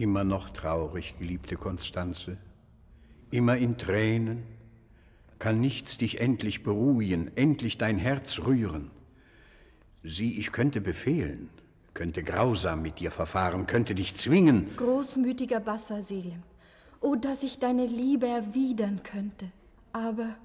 Immer noch traurig, geliebte Konstanze, immer in Tränen, kann nichts dich endlich beruhigen, endlich dein Herz rühren. Sieh, ich könnte befehlen, könnte grausam mit dir verfahren, könnte dich zwingen. Großmütiger Basserselim, oh, dass ich deine Liebe erwidern könnte, aber